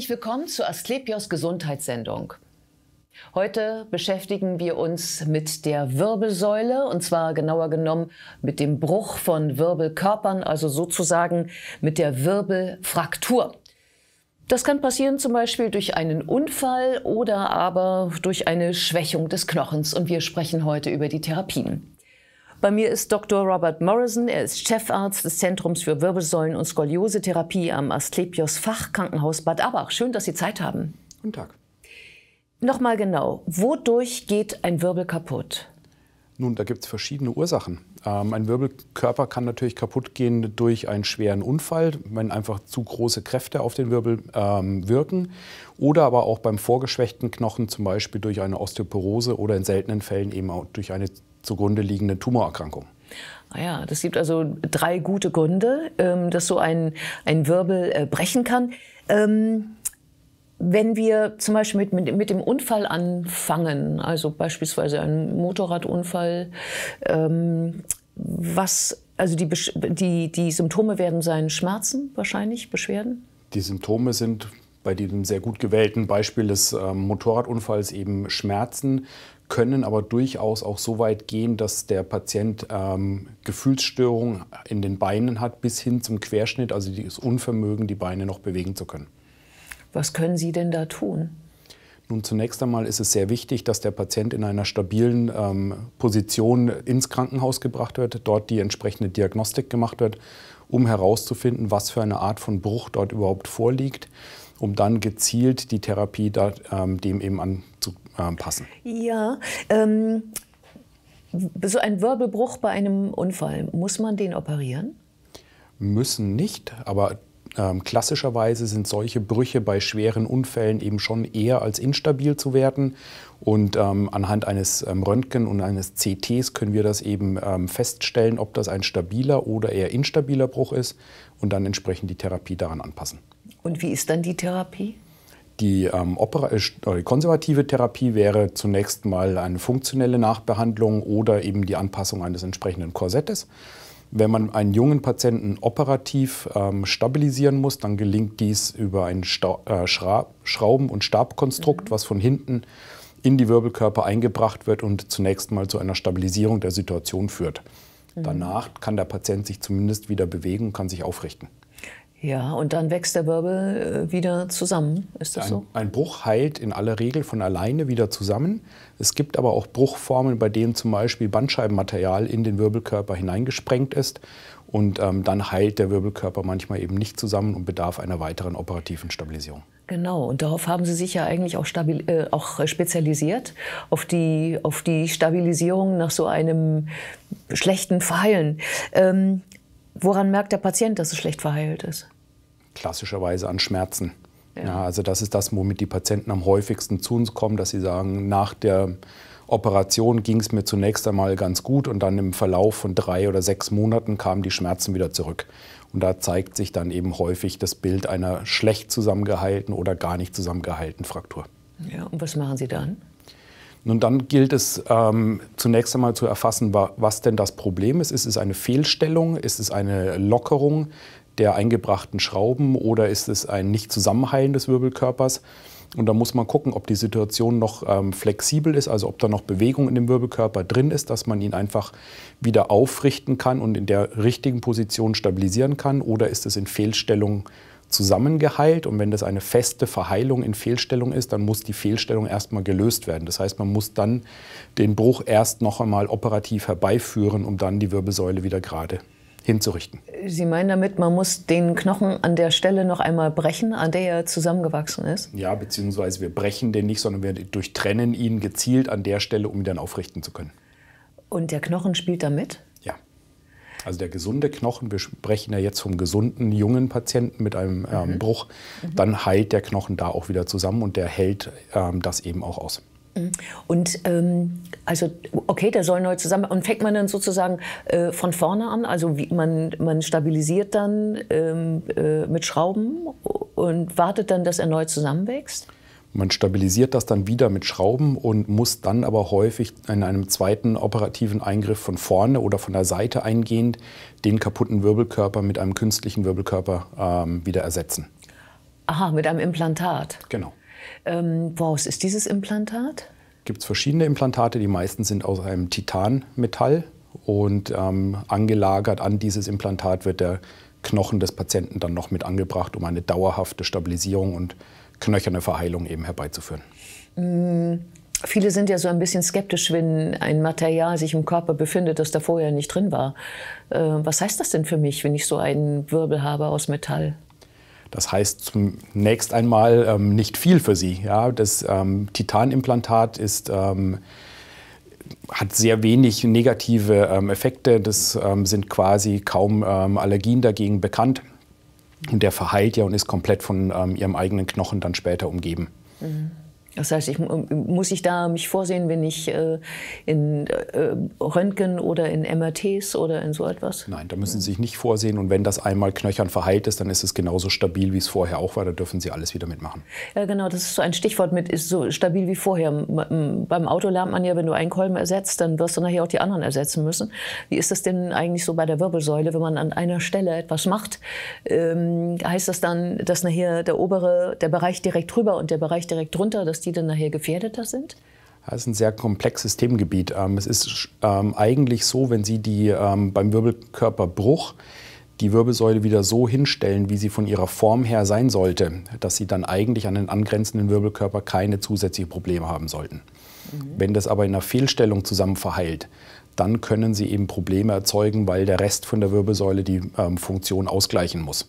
Herzlich willkommen zur Asklepios Gesundheitssendung. Heute beschäftigen wir uns mit der Wirbelsäule und zwar genauer genommen mit dem Bruch von Wirbelkörpern, also sozusagen mit der Wirbelfraktur. Das kann passieren zum Beispiel durch einen Unfall oder aber durch eine Schwächung des Knochens und wir sprechen heute über die Therapien. Bei mir ist Dr. Robert Morrison. Er ist Chefarzt des Zentrums für Wirbelsäulen- und Skoliose-Therapie am Asklepios Fachkrankenhaus Bad Abach. Schön, dass Sie Zeit haben. Guten Tag. Nochmal genau, wodurch geht ein Wirbel kaputt? Nun, da gibt es verschiedene Ursachen. Ähm, ein Wirbelkörper kann natürlich kaputt gehen durch einen schweren Unfall, wenn einfach zu große Kräfte auf den Wirbel ähm, wirken. Oder aber auch beim vorgeschwächten Knochen, zum Beispiel durch eine Osteoporose oder in seltenen Fällen eben auch durch eine zugrunde liegende Tumorerkrankung. Ah ja, das gibt also drei gute Gründe, ähm, dass so ein, ein Wirbel äh, brechen kann. Ähm wenn wir zum Beispiel mit, mit, mit dem Unfall anfangen, also beispielsweise ein Motorradunfall, ähm, was, also die, die, die Symptome werden sein Schmerzen wahrscheinlich, Beschwerden? Die Symptome sind bei diesem sehr gut gewählten Beispiel des ähm, Motorradunfalls eben Schmerzen, können aber durchaus auch so weit gehen, dass der Patient ähm, Gefühlsstörungen in den Beinen hat, bis hin zum Querschnitt, also das Unvermögen, die Beine noch bewegen zu können. Was können Sie denn da tun? Nun, zunächst einmal ist es sehr wichtig, dass der Patient in einer stabilen ähm, Position ins Krankenhaus gebracht wird, dort die entsprechende Diagnostik gemacht wird, um herauszufinden, was für eine Art von Bruch dort überhaupt vorliegt, um dann gezielt die Therapie da, ähm, dem eben anzupassen. Ja, ähm, so ein Wirbelbruch bei einem Unfall, muss man den operieren? Müssen nicht, aber ähm, klassischerweise sind solche Brüche bei schweren Unfällen eben schon eher als instabil zu werten. Und ähm, anhand eines ähm, Röntgen und eines CTs können wir das eben ähm, feststellen, ob das ein stabiler oder eher instabiler Bruch ist und dann entsprechend die Therapie daran anpassen. Und wie ist dann die Therapie? Die, ähm, die, äh, äh, konservative Therapie wäre zunächst mal eine funktionelle Nachbehandlung oder eben die Anpassung eines entsprechenden Korsettes. Wenn man einen jungen Patienten operativ ähm, stabilisieren muss, dann gelingt dies über ein Sta äh, Schrauben- und Stabkonstrukt, mhm. was von hinten in die Wirbelkörper eingebracht wird und zunächst mal zu einer Stabilisierung der Situation führt. Mhm. Danach kann der Patient sich zumindest wieder bewegen und kann sich aufrichten. Ja, und dann wächst der Wirbel äh, wieder zusammen, ist das ein, so? Ein Bruch heilt in aller Regel von alleine wieder zusammen. Es gibt aber auch Bruchformen, bei denen zum Beispiel Bandscheibenmaterial in den Wirbelkörper hineingesprengt ist. Und ähm, dann heilt der Wirbelkörper manchmal eben nicht zusammen und bedarf einer weiteren operativen Stabilisierung. Genau, und darauf haben Sie sich ja eigentlich auch, äh, auch spezialisiert, auf die, auf die Stabilisierung nach so einem schlechten Verheilen. Ähm, Woran merkt der Patient, dass es schlecht verheilt ist? Klassischerweise an Schmerzen. Ja. Ja, also das ist das, womit die Patienten am häufigsten zu uns kommen, dass sie sagen, nach der Operation ging es mir zunächst einmal ganz gut und dann im Verlauf von drei oder sechs Monaten kamen die Schmerzen wieder zurück. Und da zeigt sich dann eben häufig das Bild einer schlecht zusammengeheilten oder gar nicht zusammengeheilten Fraktur. Ja, und was machen Sie dann? Nun, dann gilt es ähm, zunächst einmal zu erfassen, was denn das Problem ist. Ist es eine Fehlstellung? Ist es eine Lockerung der eingebrachten Schrauben oder ist es ein nicht zusammenheilen des Wirbelkörpers? Und da muss man gucken, ob die Situation noch ähm, flexibel ist, also ob da noch Bewegung in dem Wirbelkörper drin ist, dass man ihn einfach wieder aufrichten kann und in der richtigen Position stabilisieren kann oder ist es in Fehlstellung zusammengeheilt und wenn das eine feste Verheilung in Fehlstellung ist, dann muss die Fehlstellung erstmal gelöst werden. Das heißt, man muss dann den Bruch erst noch einmal operativ herbeiführen, um dann die Wirbelsäule wieder gerade hinzurichten. Sie meinen damit, man muss den Knochen an der Stelle noch einmal brechen, an der er zusammengewachsen ist? Ja, beziehungsweise wir brechen den nicht, sondern wir durchtrennen ihn gezielt an der Stelle, um ihn dann aufrichten zu können. Und der Knochen spielt da mit? Also der gesunde Knochen, wir sprechen ja jetzt vom gesunden, jungen Patienten mit einem ähm, mhm. Bruch, mhm. dann heilt der Knochen da auch wieder zusammen und der hält ähm, das eben auch aus. Mhm. Und ähm, also okay, der soll neu zusammen und fängt man dann sozusagen äh, von vorne an, also wie, man, man stabilisiert dann ähm, äh, mit Schrauben und wartet dann, dass er neu zusammenwächst? Man stabilisiert das dann wieder mit Schrauben und muss dann aber häufig in einem zweiten operativen Eingriff von vorne oder von der Seite eingehend den kaputten Wirbelkörper mit einem künstlichen Wirbelkörper ähm, wieder ersetzen. Aha, mit einem Implantat. Genau. Ähm, woraus ist dieses Implantat? Gibt es verschiedene Implantate. Die meisten sind aus einem Titanmetall und ähm, angelagert an dieses Implantat wird der Knochen des Patienten dann noch mit angebracht, um eine dauerhafte Stabilisierung und knöcherne Verheilung eben herbeizuführen. Mhm. Viele sind ja so ein bisschen skeptisch, wenn ein Material sich im Körper befindet, das da vorher nicht drin war. Äh, was heißt das denn für mich, wenn ich so einen Wirbel habe aus Metall? Das heißt zunächst einmal ähm, nicht viel für Sie. Ja? Das ähm, Titanimplantat ist, ähm, hat sehr wenig negative ähm, Effekte. Das ähm, sind quasi kaum ähm, Allergien dagegen bekannt. Und der verheilt ja und ist komplett von ähm, ihrem eigenen Knochen dann später umgeben. Mhm. Das heißt, ich, muss ich da mich vorsehen, wenn ich äh, in äh, Röntgen oder in MRTs oder in so etwas? Nein, da müssen Sie sich nicht vorsehen. Und wenn das einmal knöchern verheilt ist, dann ist es genauso stabil, wie es vorher auch war. Da dürfen Sie alles wieder mitmachen. Ja, genau. Das ist so ein Stichwort mit, ist so stabil wie vorher. Beim Auto lernt man ja, wenn du einen Kolben ersetzt, dann wirst du nachher auch die anderen ersetzen müssen. Wie ist das denn eigentlich so bei der Wirbelsäule? Wenn man an einer Stelle etwas macht, ähm, heißt das dann, dass nachher der obere, der Bereich direkt drüber und der Bereich direkt drunter, dass dass die dann nachher gefährdeter sind? Das ist ein sehr komplexes Themengebiet. Ähm, es ist ähm, eigentlich so, wenn Sie die ähm, beim Wirbelkörperbruch die Wirbelsäule wieder so hinstellen, wie sie von ihrer Form her sein sollte, dass Sie dann eigentlich an den angrenzenden Wirbelkörper keine zusätzlichen Probleme haben sollten. Mhm. Wenn das aber in einer Fehlstellung zusammen verheilt, dann können Sie eben Probleme erzeugen, weil der Rest von der Wirbelsäule die Funktion ausgleichen muss.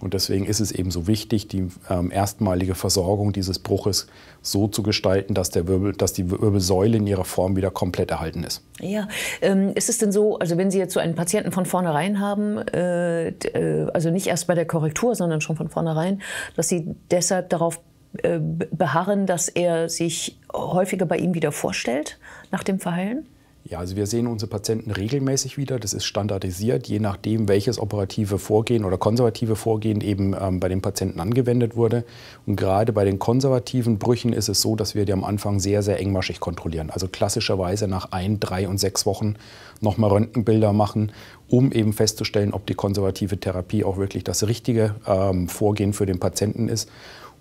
Und deswegen ist es eben so wichtig, die ähm, erstmalige Versorgung dieses Bruches so zu gestalten, dass, der Wirbel, dass die Wirbelsäule in ihrer Form wieder komplett erhalten ist. Ja, ähm, ist es denn so, also wenn Sie jetzt so einen Patienten von vornherein haben, äh, äh also nicht erst bei der Korrektur, sondern schon von vornherein, dass Sie deshalb darauf äh, beharren, dass er sich häufiger bei ihm wieder vorstellt nach dem Verheilen? Ja, also wir sehen unsere Patienten regelmäßig wieder. Das ist standardisiert, je nachdem, welches operative Vorgehen oder konservative Vorgehen eben ähm, bei den Patienten angewendet wurde. Und gerade bei den konservativen Brüchen ist es so, dass wir die am Anfang sehr, sehr engmaschig kontrollieren. Also klassischerweise nach ein, drei und sechs Wochen nochmal Röntgenbilder machen, um eben festzustellen, ob die konservative Therapie auch wirklich das richtige ähm, Vorgehen für den Patienten ist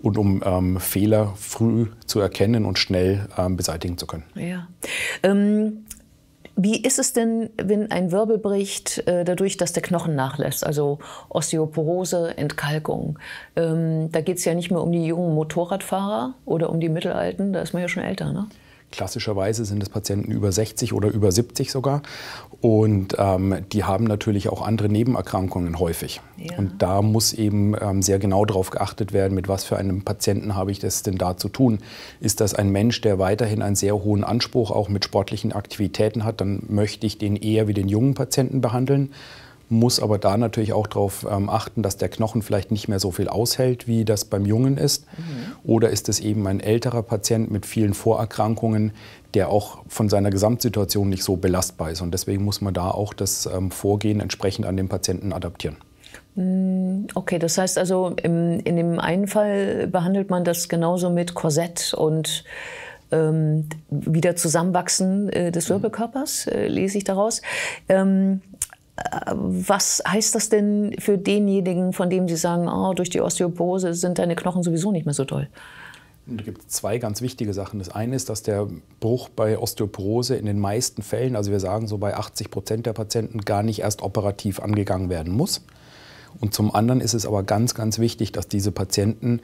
und um ähm, Fehler früh zu erkennen und schnell ähm, beseitigen zu können. Ja. Ähm, wie ist es denn, wenn ein Wirbel bricht, äh, dadurch, dass der Knochen nachlässt, also Osteoporose, Entkalkung? Ähm, da geht es ja nicht mehr um die jungen Motorradfahrer oder um die Mittelalten, da ist man ja schon älter, ne? Klassischerweise sind es Patienten über 60 oder über 70 sogar. Und ähm, die haben natürlich auch andere Nebenerkrankungen häufig. Ja. Und da muss eben ähm, sehr genau darauf geachtet werden, mit was für einem Patienten habe ich das denn da zu tun. Ist das ein Mensch, der weiterhin einen sehr hohen Anspruch auch mit sportlichen Aktivitäten hat, dann möchte ich den eher wie den jungen Patienten behandeln muss aber da natürlich auch darauf ähm, achten, dass der Knochen vielleicht nicht mehr so viel aushält, wie das beim Jungen ist. Mhm. Oder ist es eben ein älterer Patient mit vielen Vorerkrankungen, der auch von seiner Gesamtsituation nicht so belastbar ist. Und deswegen muss man da auch das ähm, Vorgehen entsprechend an den Patienten adaptieren. Mm, okay, das heißt also, im, in dem einen Fall behandelt man das genauso mit Korsett und ähm, wieder Zusammenwachsen äh, des mhm. Wirbelkörpers, äh, lese ich daraus. Ähm, was heißt das denn für denjenigen, von dem Sie sagen, oh, durch die Osteoporose sind deine Knochen sowieso nicht mehr so toll? es gibt zwei ganz wichtige Sachen. Das eine ist, dass der Bruch bei Osteoporose in den meisten Fällen, also wir sagen so bei 80 Prozent der Patienten, gar nicht erst operativ angegangen werden muss. Und zum anderen ist es aber ganz, ganz wichtig, dass diese Patienten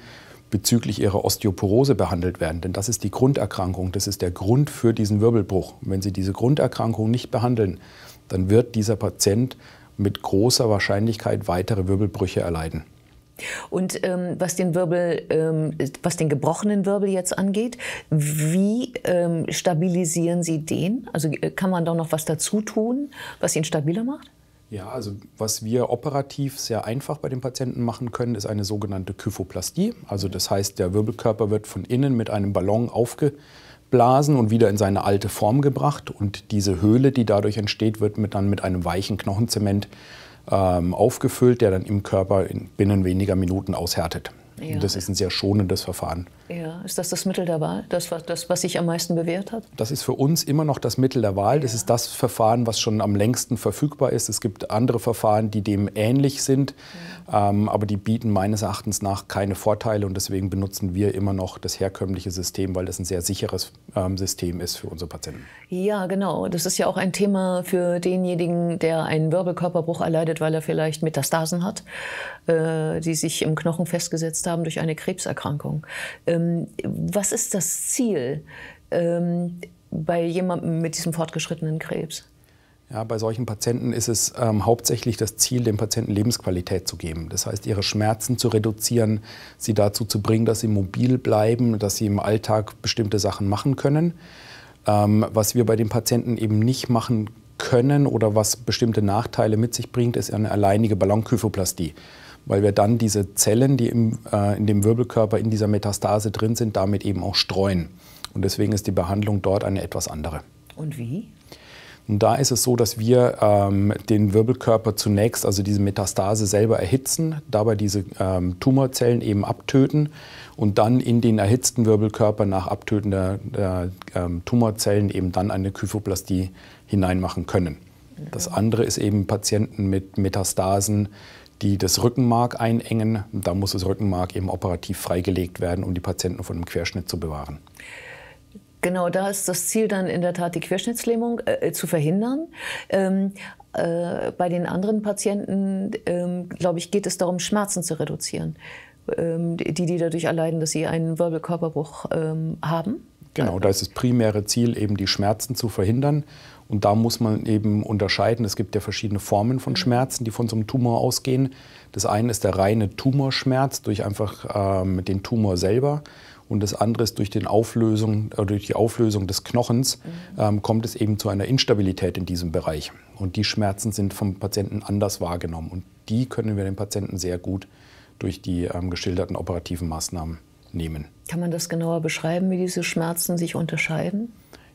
bezüglich ihrer Osteoporose behandelt werden. Denn das ist die Grunderkrankung, das ist der Grund für diesen Wirbelbruch. Und wenn Sie diese Grunderkrankung nicht behandeln, dann wird dieser Patient mit großer Wahrscheinlichkeit weitere Wirbelbrüche erleiden. Und ähm, was den Wirbel, ähm, was den gebrochenen Wirbel jetzt angeht, wie ähm, stabilisieren Sie den? Also äh, kann man da noch was dazu tun, was ihn stabiler macht? Ja, also was wir operativ sehr einfach bei den Patienten machen können, ist eine sogenannte Kyphoplastie. Also das heißt, der Wirbelkörper wird von innen mit einem Ballon aufgeschnitten aufgeblasen und wieder in seine alte Form gebracht. Und diese Höhle, die dadurch entsteht, wird mit, dann mit einem weichen Knochenzement ähm, aufgefüllt, der dann im Körper in binnen weniger Minuten aushärtet. Ja. Und das ist ein sehr schonendes Verfahren. Ja. Ist das das Mittel der Wahl, das, das, was sich am meisten bewährt hat? Das ist für uns immer noch das Mittel der Wahl. Das ist das Verfahren, was schon am längsten verfügbar ist. Es gibt andere Verfahren, die dem ähnlich sind, ja. ähm, aber die bieten meines Erachtens nach keine Vorteile. Und deswegen benutzen wir immer noch das herkömmliche System, weil das ein sehr sicheres ähm, System ist für unsere Patienten. Ja, genau. Das ist ja auch ein Thema für denjenigen, der einen Wirbelkörperbruch erleidet, weil er vielleicht Metastasen hat, äh, die sich im Knochen festgesetzt haben haben durch eine Krebserkrankung. Ähm, was ist das Ziel ähm, bei jemandem mit diesem fortgeschrittenen Krebs? Ja, bei solchen Patienten ist es ähm, hauptsächlich das Ziel, dem Patienten Lebensqualität zu geben. Das heißt, ihre Schmerzen zu reduzieren, sie dazu zu bringen, dass sie mobil bleiben, dass sie im Alltag bestimmte Sachen machen können. Ähm, was wir bei den Patienten eben nicht machen können oder was bestimmte Nachteile mit sich bringt, ist eine alleinige Ballonkyphoplastie weil wir dann diese Zellen, die im, äh, in dem Wirbelkörper in dieser Metastase drin sind, damit eben auch streuen. Und deswegen ist die Behandlung dort eine etwas andere. Und wie? Und da ist es so, dass wir ähm, den Wirbelkörper zunächst, also diese Metastase selber erhitzen, dabei diese ähm, Tumorzellen eben abtöten und dann in den erhitzten Wirbelkörper nach Abtöten der, der ähm, Tumorzellen eben dann eine Kyphoplastie hineinmachen können. Das andere ist eben Patienten mit Metastasen, die das Rückenmark einengen. Da muss das Rückenmark eben operativ freigelegt werden, um die Patienten von einem Querschnitt zu bewahren. Genau, da ist das Ziel dann in der Tat, die Querschnittslähmung äh, äh zu verhindern. Ähm, äh, bei den anderen Patienten, ähm, glaube ich, geht es darum, Schmerzen zu reduzieren, ähm, die die dadurch erleiden, dass sie einen Wirbelkörperbruch ähm, haben. Genau, da ist das primäre Ziel eben die Schmerzen zu verhindern. Und da muss man eben unterscheiden. Es gibt ja verschiedene Formen von mhm. Schmerzen, die von so einem Tumor ausgehen. Das eine ist der reine Tumorschmerz durch einfach ähm, den Tumor selber. Und das andere ist durch, den Auflösung, äh, durch die Auflösung des Knochens mhm. ähm, kommt es eben zu einer Instabilität in diesem Bereich. Und die Schmerzen sind vom Patienten anders wahrgenommen. Und die können wir den Patienten sehr gut durch die ähm, geschilderten operativen Maßnahmen nehmen. Kann man das genauer beschreiben, wie diese Schmerzen sich unterscheiden?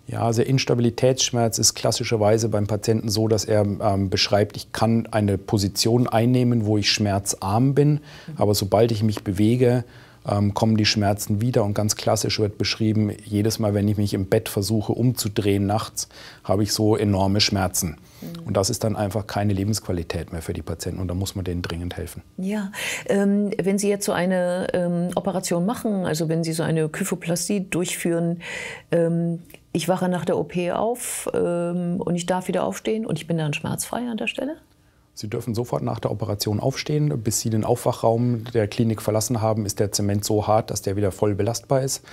Ja, also der Instabilitätsschmerz ist klassischerweise beim Patienten so, dass er ähm, beschreibt, ich kann eine Position einnehmen, wo ich schmerzarm bin, aber sobald ich mich bewege, ähm, kommen die Schmerzen wieder und ganz klassisch wird beschrieben, jedes Mal, wenn ich mich im Bett versuche umzudrehen nachts, habe ich so enorme Schmerzen. Mhm. Und das ist dann einfach keine Lebensqualität mehr für die Patienten und da muss man denen dringend helfen. Ja, ähm, wenn Sie jetzt so eine ähm, Operation machen, also wenn Sie so eine Kyphoplastie durchführen, ähm, ich wache nach der OP auf ähm, und ich darf wieder aufstehen und ich bin dann schmerzfrei an der Stelle? Sie dürfen sofort nach der Operation aufstehen. Bis Sie den Aufwachraum der Klinik verlassen haben, ist der Zement so hart, dass der wieder voll belastbar ist.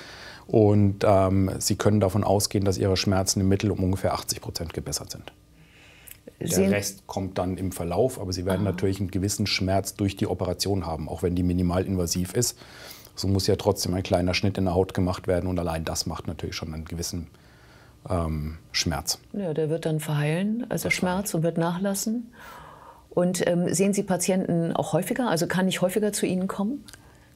Und ähm, Sie können davon ausgehen, dass Ihre Schmerzen im Mittel um ungefähr 80 Prozent gebessert sind. Der Rest kommt dann im Verlauf, aber Sie werden Aha. natürlich einen gewissen Schmerz durch die Operation haben, auch wenn die minimalinvasiv ist. So muss ja trotzdem ein kleiner Schnitt in der Haut gemacht werden und allein das macht natürlich schon einen gewissen ähm, Schmerz. Ja, der wird dann verheilen, also Schmerz, und wird nachlassen. Und ähm, sehen Sie Patienten auch häufiger? Also kann ich häufiger zu Ihnen kommen?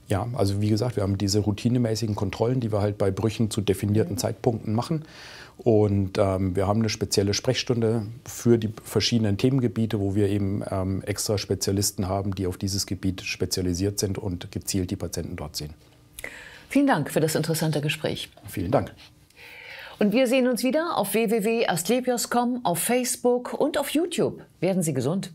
Ja, also wie gesagt, wir haben diese routinemäßigen Kontrollen, die wir halt bei Brüchen zu definierten mhm. Zeitpunkten machen. Und ähm, wir haben eine spezielle Sprechstunde für die verschiedenen Themengebiete, wo wir eben ähm, extra Spezialisten haben, die auf dieses Gebiet spezialisiert sind und gezielt die Patienten dort sehen. Vielen Dank für das interessante Gespräch. Vielen Dank. Und wir sehen uns wieder auf www.astlepios.com, auf Facebook und auf YouTube. Werden Sie gesund.